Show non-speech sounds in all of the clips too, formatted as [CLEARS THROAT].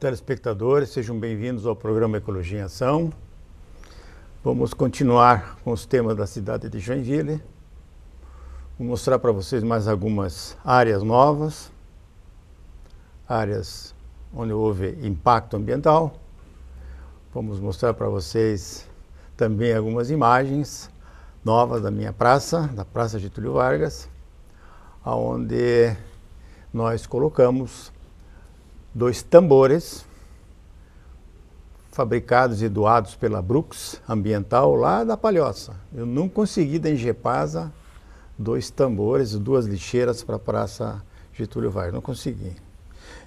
telespectadores, sejam bem-vindos ao programa Ecologia em Ação. Vamos continuar com os temas da cidade de Joinville. Vou mostrar para vocês mais algumas áreas novas, áreas onde houve impacto ambiental. Vamos mostrar para vocês também algumas imagens novas da minha praça, da Praça Getúlio Vargas, aonde nós colocamos dois tambores fabricados e doados pela Brooks Ambiental lá da Palhoça. Eu não consegui da Ingepasa dois tambores, duas lixeiras para a Praça Getúlio Vargas, não consegui.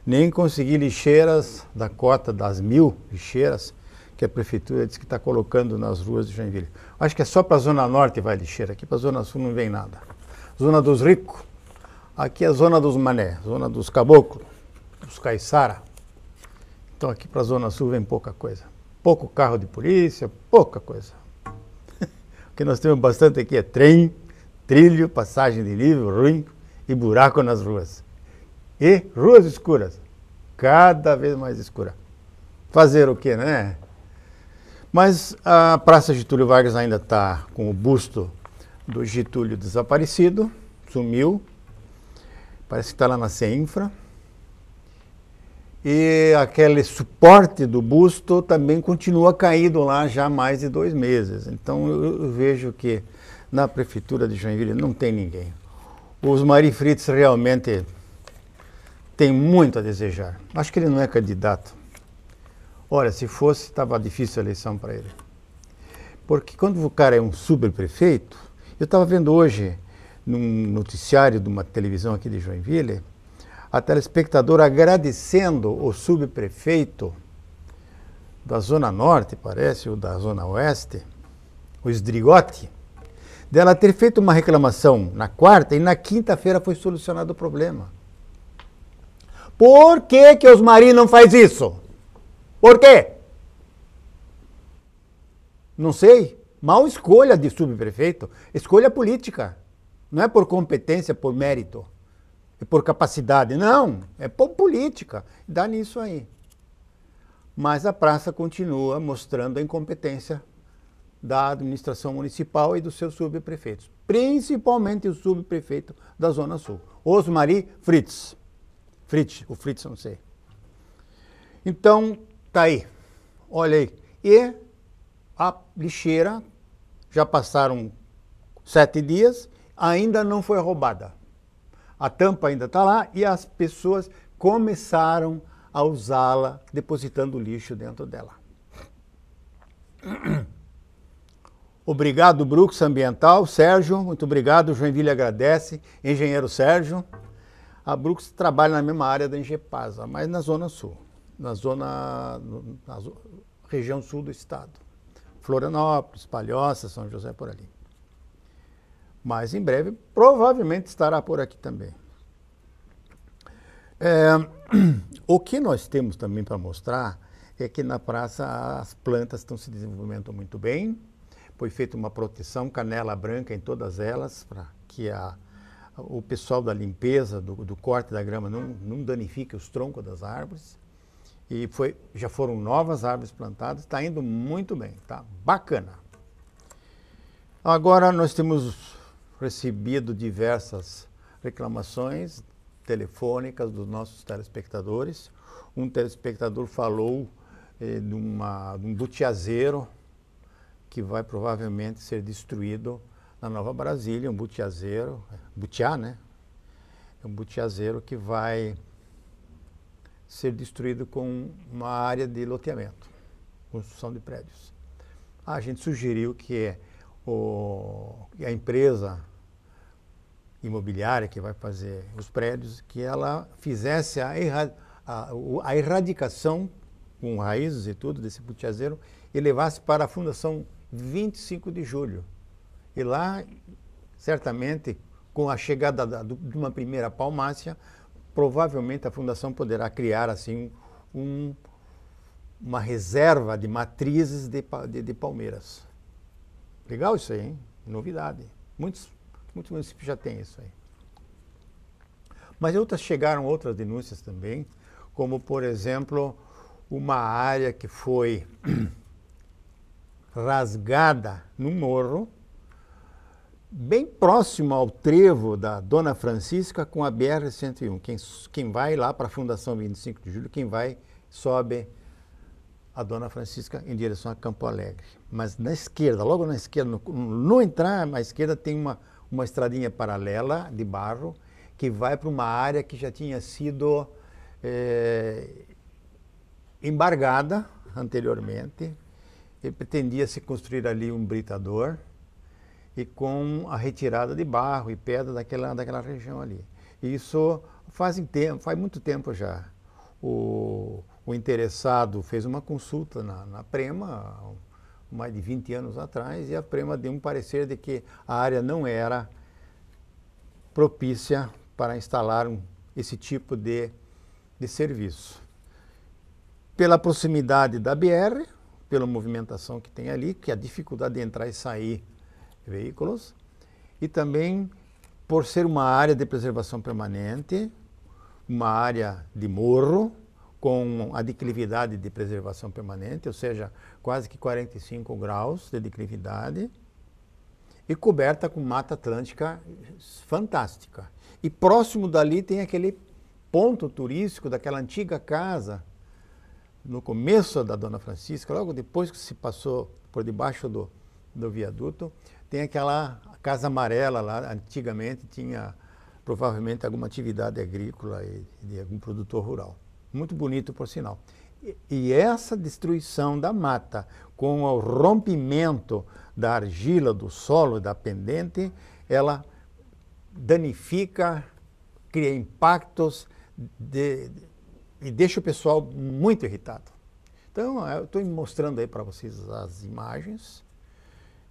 Nem consegui lixeiras da cota das mil lixeiras que a prefeitura diz que está colocando nas ruas de Joinville. Acho que é só para a Zona Norte vai lixeira, aqui para a Zona Sul não vem nada. Zona dos ricos, aqui é a Zona dos mané, Zona dos caboclos os caiçara. Então aqui para a Zona Sul vem pouca coisa. Pouco carro de polícia, pouca coisa. [LAUGHS] o que nós temos bastante aqui é trem, trilho, passagem de livro, ruim e buraco nas ruas. E ruas escuras, cada vez mais escura. Fazer o quê, né? Mas a Praça Getúlio Vargas ainda está com o busto do Getúlio desaparecido, sumiu. Parece que está lá na CEINFRA e aquele suporte do busto também continua caído lá já há mais de dois meses. Então eu, vejo que na prefeitura de Joinville não tem ninguém. Os Marifrites realmente têm muito a desejar. Acho que ele não é candidato. Olha, se fosse, estava difícil a eleição para ele. Porque quando o cara é um subprefeito, eu estava vendo hoje num noticiário de uma televisão aqui de Joinville, a telespectadora agradecendo o subprefeito da Zona Norte, parece, ou da Zona Oeste, o Esdrigote, dela ter feito uma reclamação na quarta e na quinta-feira foi solucionado o problema. Por que que os marinhos não faz isso? Por quê? Não sei. Mal escolha de subprefeito, escolha política. Não é por competência, por mérito por capacidade. Não, é por política. Dá nisso aí. Mas a praça continua mostrando a incompetência da administração municipal e dos seus subprefeitos, principalmente o subprefeito da Zona Sul, Osmari Fritz. Fritz, o Fritz, não sei. Então, tá aí. Olha aí. E a lixeira, já passaram sete dias, ainda não foi roubada. A tampa ainda está lá e as pessoas começaram a usá-la, depositando lixo dentro dela. [CLEARS THROAT] Obrigado, Brux Ambiental. Sérgio, muito obrigado. Joinville agradece. Engenheiro Sérgio. A Brux trabalha na mesma área da Engepasa, mas na Zona Sul, na zona, na região sul do estado. Florianópolis, Palhoça, São José, por ali mas em breve provavelmente estará por aqui também. É, [CLEARS THROAT] o que nós temos também para mostrar é que na praça as plantas estão se desenvolvendo muito bem, foi feita uma proteção canela branca em todas elas para que a, o pessoal da limpeza, do, do corte da grama não, não danifique os troncos das árvores. E foi, já foram novas árvores plantadas, está indo muito bem, tá bacana. Agora nós temos recebido diversas reclamações telefônicas dos nossos telespectadores. Um telespectador falou eh, de, uma, de um butiazeiro que vai provavelmente ser destruído na Nova Brasília, um butiazeiro, é, butiá, né? É um butiazeiro que vai ser destruído com uma área de loteamento, construção de prédios. A gente sugeriu que é o, a empresa imobiliária que vai fazer os prédios, que ela fizesse a, erra, a, a erradicação com raízes e tudo desse putiazeiro e levasse para a Fundação 25 de Julho. E lá, certamente, com a chegada da, de uma primeira palmácia, provavelmente a Fundação poderá criar assim um, uma reserva de matrizes de, de, de palmeiras. Legal isso aí, hein? Novidade. Muitos Muitos municípios já têm isso aí. Mas outras chegaram outras denúncias também, como por exemplo uma área que foi [CLEARS THROAT] rasgada no morro, bem próximo ao trevo da Dona Francisca com a BR-101. Quem, quem vai lá para a Fundação 25 de Julho, quem vai, sobe a Dona Francisca em direção a Campo Alegre. Mas na esquerda, logo na esquerda, no, no entrar na esquerda, tem uma, uma estradinha paralela de barro que vai para uma área que já tinha sido é, embargada anteriormente. pretendia-se construir ali um britador e com a retirada de barro e pedra daquela, daquela região ali. isso faz, tempo, faz muito tempo já. O, o interessado fez uma consulta na, na Prema, mais de 20 anos atrás, e a Prema deu um parecer de que a área não era propícia para instalar um, esse tipo de, de serviço. Pela proximidade da BR, pela movimentação que tem ali, que é a dificuldade de entrar e sair veículos, e também por ser uma área de preservação permanente, uma área de morro, com a declividade de preservação permanente, ou seja, quase que 45 graus de declividade, e coberta com mata atlântica fantástica. E próximo dali tem aquele ponto turístico daquela antiga casa, no começo da Dona Francisca, logo depois que se passou por debaixo do, do viaduto, tem aquela casa amarela lá, antigamente tinha provavelmente alguma atividade agrícola e de algum produtor rural muito bonito por sinal. E essa destruição da mata, com o rompimento da argila do solo, da pendente, ela danifica, cria impactos de, e deixa o pessoal muito irritado. Então, eu estou mostrando aí para vocês as imagens.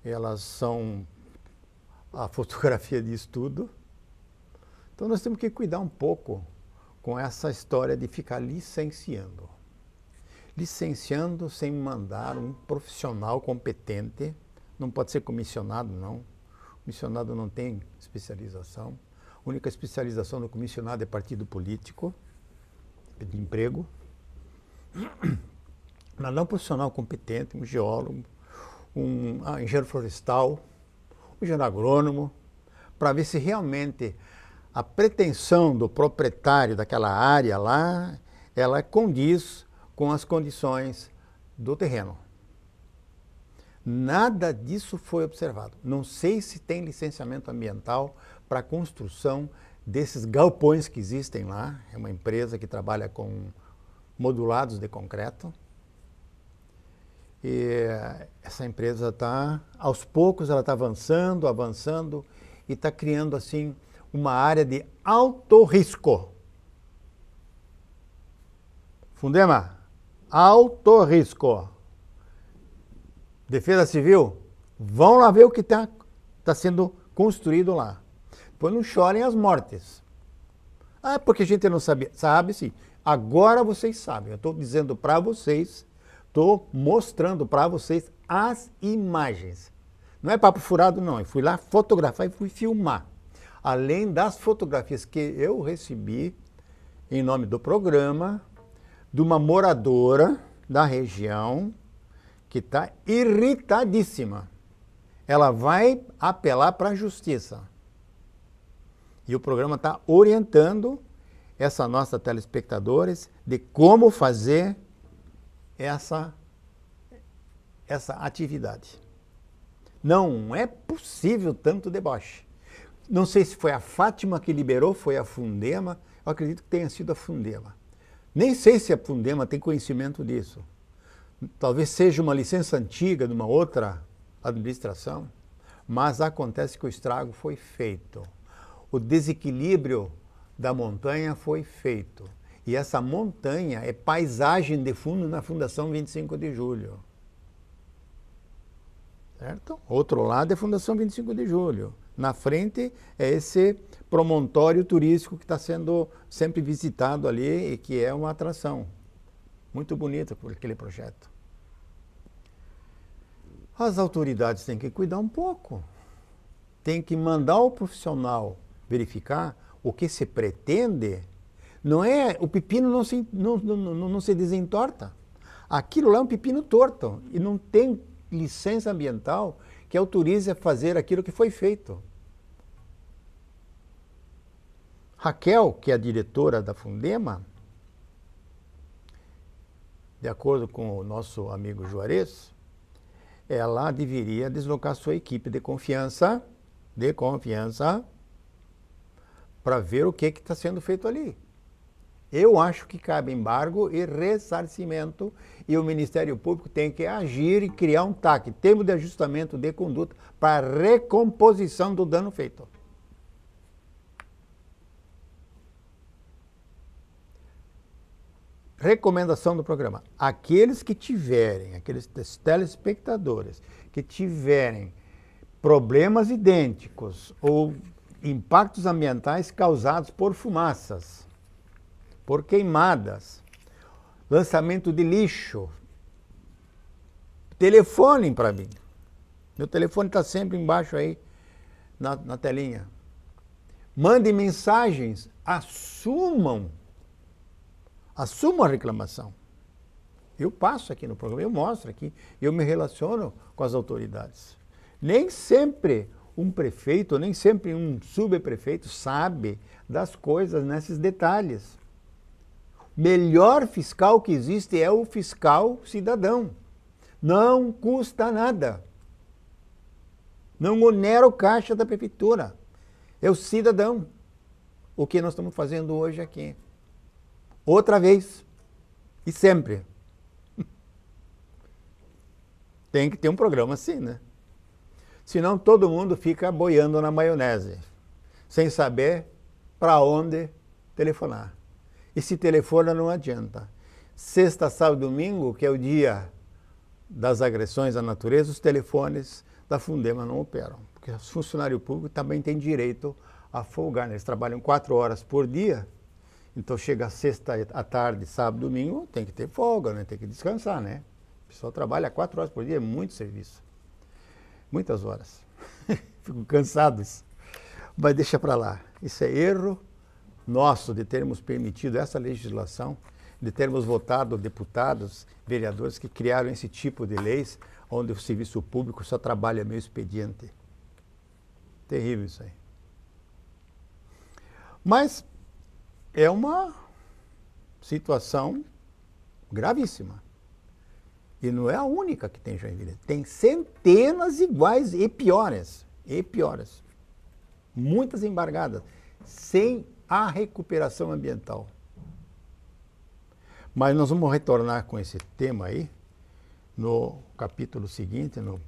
Elas são a fotografia de estudo. Então, nós temos que cuidar um pouco com essa história de ficar licenciando. Licenciando sem mandar um profissional competente, não pode ser comissionado, não. comissionado não tem especialização. A única especialização do comissionado é partido político, de emprego. [CLEARS THROAT] Mas não um profissional competente, um geólogo, um ah, engenheiro florestal, um engenheiro agrônomo, para ver se realmente a pretensão do proprietário daquela área lá, ela condiz com as condições do terreno. Nada disso foi observado. Não sei se tem licenciamento ambiental para a construção desses galpões que existem lá. É uma empresa que trabalha com modulados de concreto. E eh, essa empresa está, aos poucos, ela está avançando, avançando e está criando assim uma área de alto risco. Fundema, alto risco. Defesa Civil, vão lá ver o que está tá sendo construído lá. Depois não chorem as mortes. Ah, é porque a gente não sabia. Sabe sim. Agora vocês sabem. Eu estou dizendo para vocês, estou mostrando para vocês as imagens. Não é papo furado, não. Eu fui lá fotografar e fui filmar além das fotografias que eu recebi em nome do programa, de uma moradora da região que está irritadíssima. Ela vai apelar para a justiça. E o programa está orientando essa nossa telespectadores de como fazer essa, essa atividade. Não é possível tanto deboche. Não sei se foi a Fátima que liberou, foi a Fundema. Eu acredito que tenha sido a Fundema. Nem sei se a Fundema tem conhecimento disso. Talvez seja uma licença antiga de uma outra administração, mas acontece que o estrago foi feito. O desequilíbrio da montanha foi feito. E essa montanha é paisagem de fundo na Fundação 25 de Julho. Certo? Outro lado é Fundação 25 de Julho na frente é esse promontório turístico que está sendo sempre visitado ali e que é uma atração. Muito bonita por aquele projeto. As autoridades têm que cuidar um pouco. Tem que mandar o profissional verificar o que se pretende. Não é, o pepino não se, não, não, não se desentorta. Aquilo lá é um pepino torto e não tem licença ambiental que autorize a fazer aquilo que foi feito. Raquel, que é a diretora da Fundema, de acordo com o nosso amigo Juarez, ela deveria deslocar sua equipe de confiança, de confiança, para ver o que está sendo feito ali. Eu acho que cabe embargo e ressarcimento e o Ministério Público tem que agir e criar um TAC, termo de ajustamento de conduta, para recomposição do dano feito. recomendação do programa. Aqueles que tiverem, aqueles telespectadores que tiverem problemas idênticos ou impactos ambientais causados por fumaças, por queimadas, lançamento de lixo. Telefonem para mim. Meu telefone está sempre embaixo aí na, na telinha. Mandem mensagens, assumam, assumam a reclamação. Eu passo aqui no programa, eu mostro aqui, eu me relaciono com as autoridades. Nem sempre um prefeito, nem sempre um subprefeito sabe das coisas nesses detalhes melhor fiscal que existe é o fiscal cidadão. Não custa nada. Não onera o caixa da prefeitura. É o cidadão. O que nós estamos fazendo hoje aqui. Outra vez. E sempre. [LAUGHS] Tem que ter um programa assim, né? Senão todo mundo fica boiando na maionese, sem saber para onde telefonar. E se telefona, não adianta. Sexta, sábado domingo, que é o dia das agressões à natureza, os telefones da Fundema não operam. Porque os funcionários públicos também têm direito a folgar. Né? Eles trabalham quatro horas por dia, então chega sexta à tarde, sábado, domingo, tem que ter folga, né? tem que descansar. Né? O pessoal trabalha quatro horas por dia, é muito serviço. Muitas horas. [LAUGHS] Ficam cansados. Mas deixa para lá. Isso é erro nosso de termos permitido essa legislação, de termos votado deputados, vereadores que criaram esse tipo de leis, onde o serviço público só trabalha meio expediente. Terrível isso aí. Mas é uma situação gravíssima. E não é a única que tem Joinville. Tem centenas iguais e piores. E piores. Muitas embargadas. Sem a recuperação ambiental. Mas nós vamos retornar com esse tema aí no capítulo seguinte, no,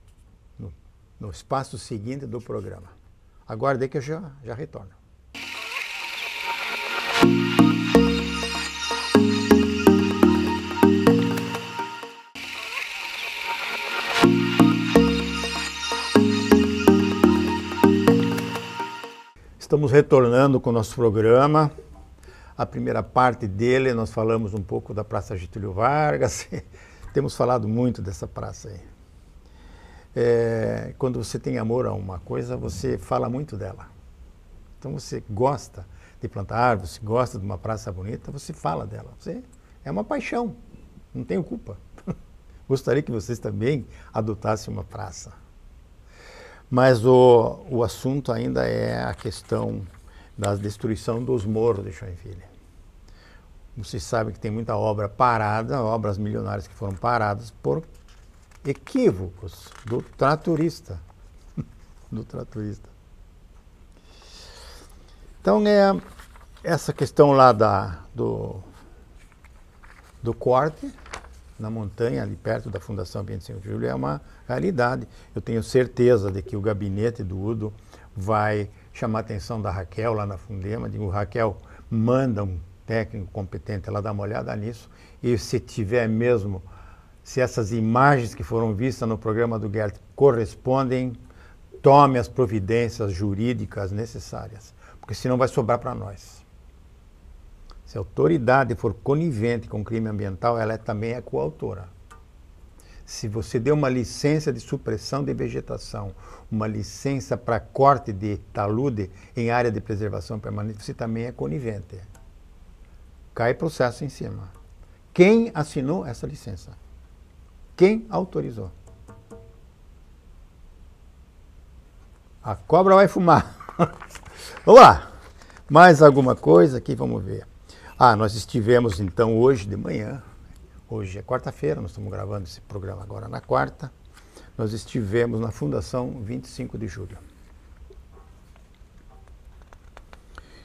no, no espaço seguinte do programa. Aguarde que eu já, já retorno. Estamos retornando com o nosso programa. A primeira parte dele, nós falamos um pouco da Praça Getúlio Vargas. [LAUGHS] Temos falado muito dessa praça aí. É, quando você tem amor a uma coisa, você fala muito dela. Então você gosta de plantar árvores, gosta de uma praça bonita, você fala dela. Você é uma paixão, não tenho culpa. [LAUGHS] Gostaria que vocês também adotassem uma praça mas o, o assunto ainda é a questão da destruição dos morros de Joinville. Vocês sabem que tem muita obra parada, obras milionárias que foram paradas por equívocos do tratorista, [LAUGHS] do tratorista. Então, é essa questão lá da, do, do corte na montanha, ali perto da Fundação 25 de Julho, é uma realidade. Eu tenho certeza de que o gabinete do Udo vai chamar a atenção da Raquel lá na Fundema. Digo, Raquel, manda um técnico competente ela dá uma olhada nisso e se tiver mesmo, se essas imagens que foram vistas no programa do Gert correspondem, tome as providências jurídicas necessárias, porque senão vai sobrar para nós. Se a autoridade for conivente com crime ambiental, ela é também é coautora. Se você deu uma licença de supressão de vegetação, uma licença para corte de talude em área de preservação permanente, você também é conivente. Cai processo em cima. Quem assinou essa licença? Quem autorizou? A cobra vai fumar. [LAUGHS] Vamos lá. Mais alguma coisa aqui, vamos ver. Ah, nós estivemos então hoje de manhã, hoje é quarta-feira, nós estamos gravando esse programa agora na quarta, nós estivemos na Fundação 25 de Julho.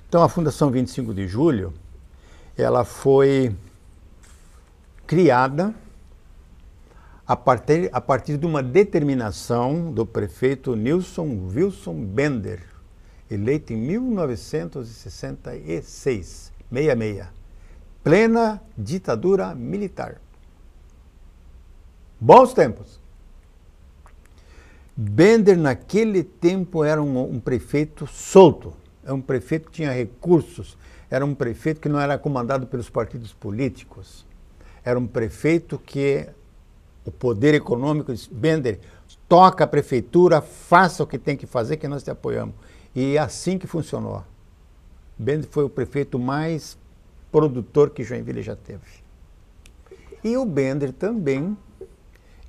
Então, a Fundação 25 de Julho, ela foi criada a partir, a partir de uma determinação do prefeito Nilson Wilson Bender, eleito em 1966 66. Plena ditadura militar. Bons tempos. Bender, naquele tempo, era um, um prefeito solto. Era um prefeito que tinha recursos. Era um prefeito que não era comandado pelos partidos políticos. Era um prefeito que o poder econômico disse, Bender, toca a prefeitura, faça o que tem que fazer, que nós te apoiamos. E é assim que funcionou. Bento foi o prefeito mais produtor que Joinville já teve. E o Bender também,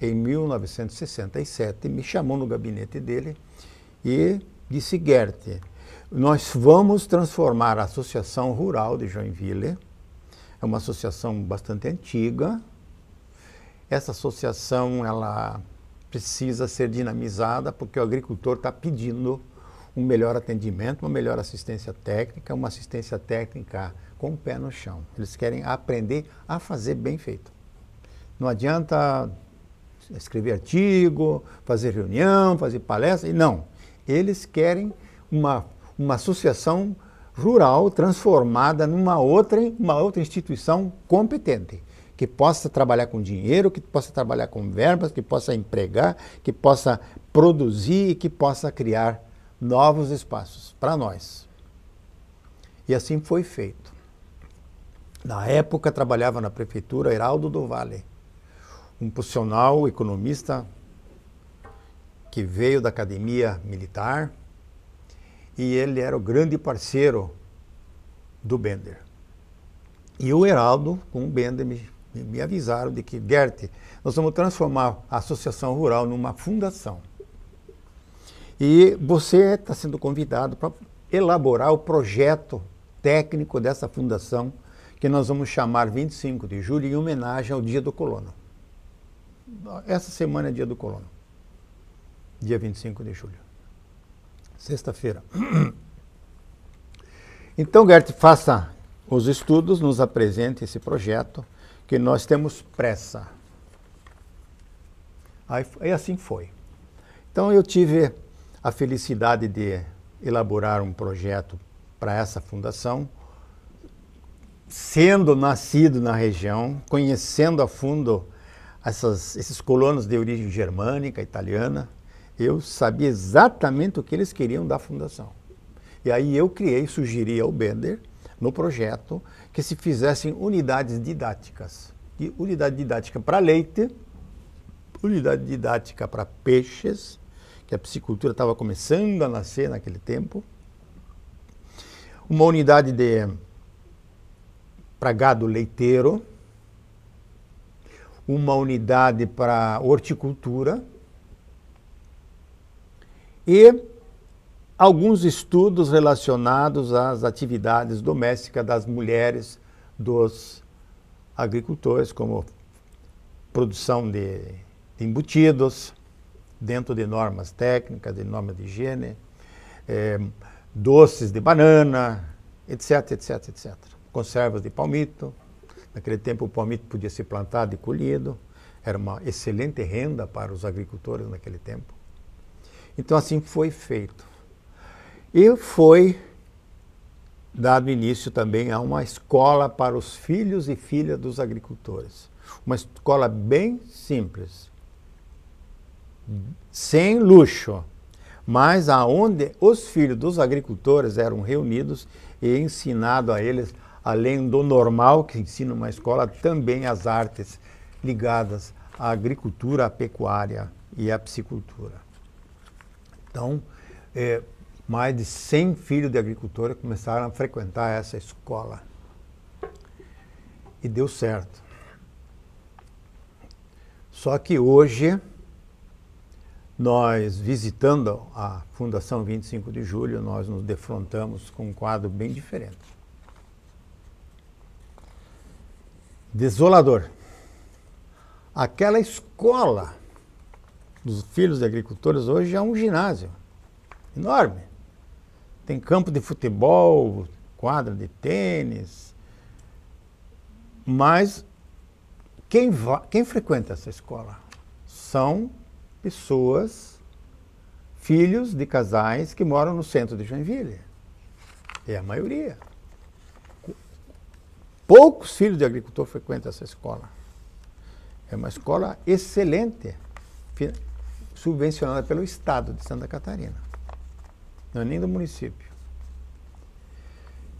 em 1967, me chamou no gabinete dele e disse: Gert, nós vamos transformar a Associação Rural de Joinville, é uma associação bastante antiga. Essa associação ela precisa ser dinamizada porque o agricultor está pedindo um melhor atendimento, uma melhor assistência técnica, uma assistência técnica com o pé no chão. Eles querem aprender a fazer bem feito. Não adianta escrever artigo, fazer reunião, fazer palestra, não. Eles querem uma, uma associação rural transformada numa outra, uma outra instituição competente, que possa trabalhar com dinheiro, que possa trabalhar com verbas, que possa empregar, que possa produzir e que possa criar novos espaços para nós. E assim foi feito. Na época trabalhava na prefeitura Heraldo do Vale, um profissional economista que veio da academia militar e ele era o grande parceiro do Bender. E o Heraldo com o Bender me, me avisaram de que, Gert, nós vamos transformar a associação rural numa fundação. E você está sendo convidado para elaborar o projeto técnico dessa fundação, que nós vamos chamar 25 de julho em homenagem ao Dia do Colono. Essa semana é Dia do Colono, dia 25 de julho, sexta-feira. [CLEARS THROAT] Então, Gert, faça os estudos, nos apresente esse projeto, que nós temos pressa. Aí, assim foi. Então, eu tive a felicidade de elaborar um projeto para essa fundação, sendo nascido na região, conhecendo a fundo essas, esses colonos de origem germânica, italiana, eu sabia exatamente o que eles queriam da fundação. E aí eu criei, sugeri ao Bender, no projeto, que se fizessem unidades didáticas. E unidade didática para leite, unidade didática para peixes, que a psicultura estava começando a nascer naquele tempo. Uma unidade de para gado leiteiro, uma unidade para horticultura e alguns estudos relacionados às atividades domésticas das mulheres dos agricultores, como produção de embutidos, dentro de normas técnicas, de normas de higiene, é, doces de banana, etc, etc, etc. Conservas de palmito. Naquele tempo o palmito podia ser plantado e colhido. Era uma excelente renda para os agricultores naquele tempo. Então assim foi feito. E foi dado início também a uma escola para os filhos e filhas dos agricultores. Uma escola bem simples, sem luxo, mas aonde os filhos dos agricultores eram reunidos e ensinado a eles, além do normal que ensina uma escola, também as artes ligadas à agricultura, à pecuária e à psicultura. Então, é, mais de 100 filhos de agricultores começaram a frequentar essa escola. E deu certo. Só que hoje nós, visitando a Fundação 25 de Julho, nós nos defrontamos com um quadro bem diferente. Desolador. Aquela escola dos filhos de agricultores hoje é um ginásio enorme. Tem campo de futebol, quadra de tênis. Mas quem, quem frequenta essa escola são pessoas, filhos de casais que moram no centro de Joinville. É a maioria. Poucos filhos de agricultor frequentam essa escola. É uma escola excelente, subvencionada pelo Estado de Santa Catarina, não é nem do município.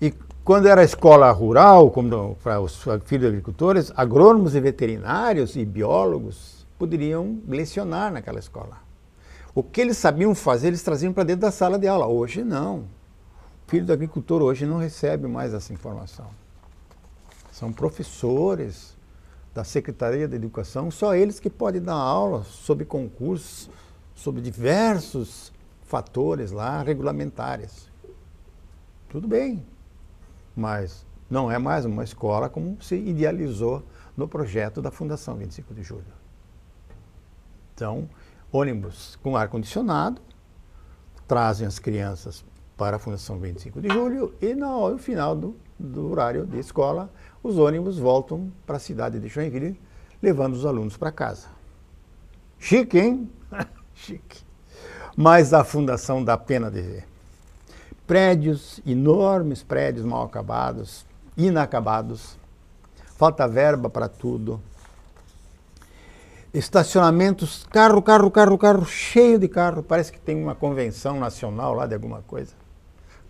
E quando era escola rural, como para os filhos de agricultores, agrônomos e veterinários e biólogos poderiam lecionar naquela escola. O que eles sabiam fazer, eles traziam para dentro da sala de aula. Hoje não. O filho do agricultor hoje não recebe mais essa informação. São professores da Secretaria da Educação, só eles que podem dar aula sobre concursos, sobre diversos fatores lá regulamentares. Tudo bem, mas não é mais uma escola como se idealizou no projeto da Fundação 25 de Julho. Então, ônibus com ar-condicionado trazem as crianças para a Fundação 25 de Julho e no final do, do horário de escola, os ônibus voltam para a cidade de Joinville, levando os alunos para casa. Chique, hein? [LAUGHS] Chique. Mas a fundação dá pena de ver. Prédios, enormes prédios mal acabados, inacabados, falta verba para tudo, estacionamentos, carro, carro, carro, carro, cheio de carro. Parece que tem uma convenção nacional lá de alguma coisa.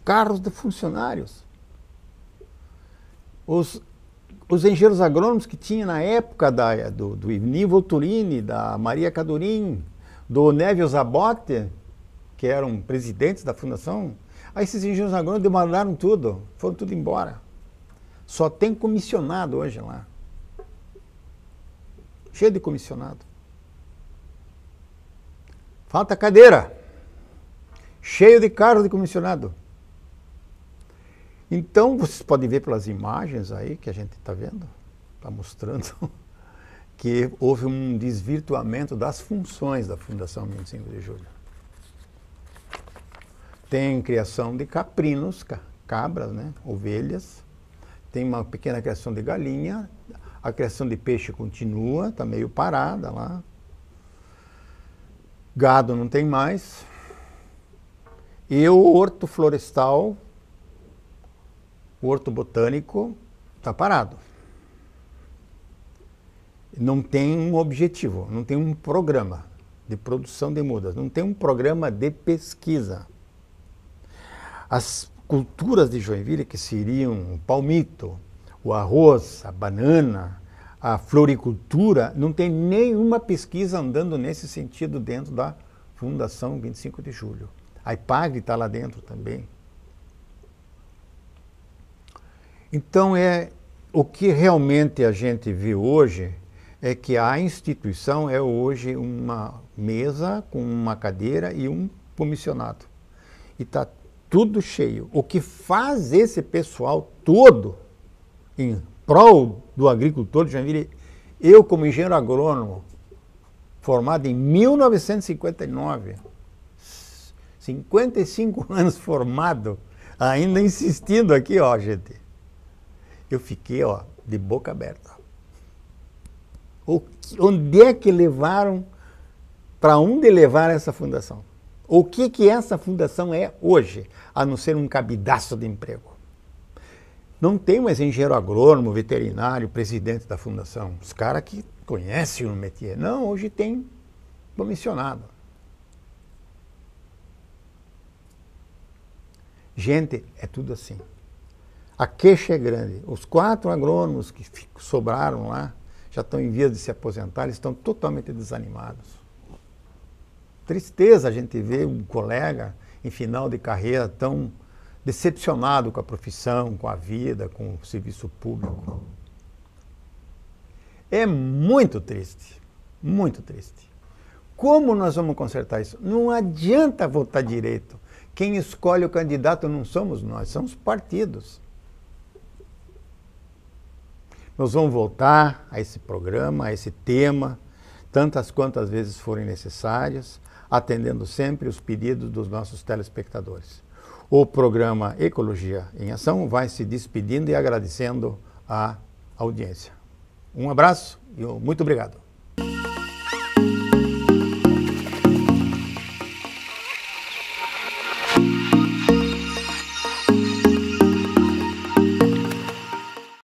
Carros de funcionários. Os, os engenheiros agrônomos que tinha na época da, do, do Nivo Turini, da Maria Cadurim, do Neville Zabote, que eram presidentes da fundação, aí esses engenheiros agrônomos demandaram tudo, foram tudo embora. Só tem comissionado hoje lá cheio de comissionado. Falta cadeira, cheio de carro de comissionado. Então, vocês podem ver pelas imagens aí que a gente está vendo, está mostrando, [LAUGHS] que houve um desvirtuamento das funções da Fundação 25 de Julho. Tem criação de caprinos, cabras, né? ovelhas, tem uma pequena criação de galinha, a criação de peixe continua, está meio parada lá. Gado não tem mais. E o horto florestal, o horto botânico, está parado. Não tem um objetivo, não tem um programa de produção de mudas, não tem um programa de pesquisa. As culturas de Joinville, que seriam palmito, o arroz, a banana, a floricultura, não tem nenhuma pesquisa andando nesse sentido dentro da Fundação 25 de Julho. A IPAG está lá dentro também. Então, é o que realmente a gente viu hoje é que a instituição é hoje uma mesa com uma cadeira e um comissionado. E está tudo cheio. O que faz esse pessoal todo em prol do agricultor de Joinville. Eu, como engenheiro agrônomo, formado em 1959, 55 [LAUGHS] anos formado, ainda insistindo aqui, ó, gente. Eu fiquei, ó, de boca aberta. O, onde é que levaram, para onde levar essa fundação? O que que essa fundação é hoje, a não ser um cabidaço de emprego? Não tem mais engenheiro agrônomo, veterinário, presidente da fundação. Os caras que conhecem o métier. Não, hoje tem comissionado. Gente, é tudo assim. A queixa é grande. Os quatro agrônomos que sobraram lá já estão em vias de se aposentar, eles estão totalmente desanimados. Tristeza a gente ver um colega em final de carreira tão decepcionado com a profissão, com a vida, com o serviço público. É muito triste, muito triste. Como nós vamos consertar isso? Não adianta votar direito. Quem escolhe o candidato não somos nós, são os partidos. Nós vamos voltar a esse programa, a esse tema, tantas quantas vezes forem necessárias, atendendo sempre os pedidos dos nossos telespectadores. O programa Ecologia em Ação vai se despedindo e agradecendo a audiência. Um abraço e muito obrigado.